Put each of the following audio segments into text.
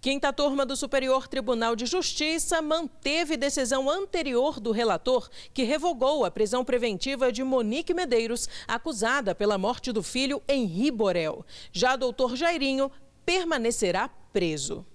Quinta turma do Superior Tribunal de Justiça manteve decisão anterior do relator que revogou a prisão preventiva de Monique Medeiros, acusada pela morte do filho Henri Borel. Já doutor Jairinho permanecerá preso.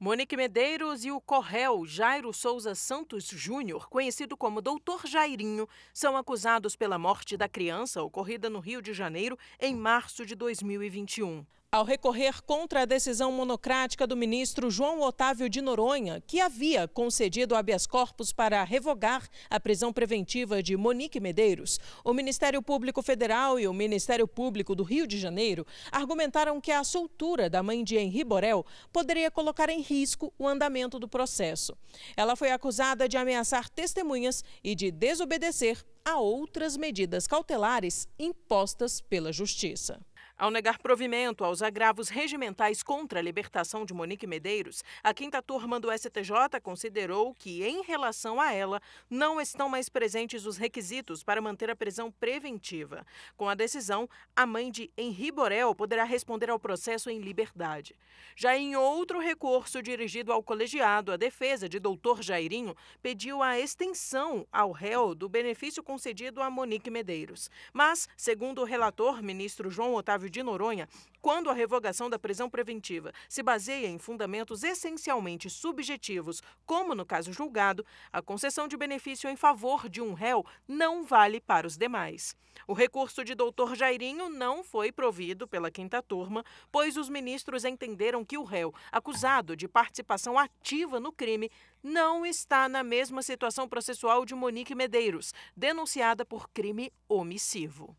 Monique Medeiros e o Correl Jairo Souza Santos Júnior, conhecido como Doutor Jairinho, são acusados pela morte da criança ocorrida no Rio de Janeiro em março de 2021 ao recorrer contra a decisão monocrática do ministro João Otávio de Noronha, que havia concedido habeas corpus para revogar a prisão preventiva de Monique Medeiros, o Ministério Público Federal e o Ministério Público do Rio de Janeiro argumentaram que a soltura da mãe de Henri Borel poderia colocar em risco o andamento do processo. Ela foi acusada de ameaçar testemunhas e de desobedecer a outras medidas cautelares impostas pela Justiça. Ao negar provimento aos agravos regimentais contra a libertação de Monique Medeiros, a quinta turma do STJ considerou que, em relação a ela, não estão mais presentes os requisitos para manter a prisão preventiva. Com a decisão, a mãe de Henri Borel poderá responder ao processo em liberdade. Já em outro recurso dirigido ao colegiado, a defesa de doutor Jairinho pediu a extensão ao réu do benefício concedido a Monique Medeiros. Mas, segundo o relator, ministro João Otávio Flávio de Noronha, quando a revogação da prisão preventiva se baseia em fundamentos essencialmente subjetivos, como no caso julgado, a concessão de benefício em favor de um réu não vale para os demais. O recurso de doutor Jairinho não foi provido pela quinta turma, pois os ministros entenderam que o réu, acusado de participação ativa no crime, não está na mesma situação processual de Monique Medeiros, denunciada por crime omissivo.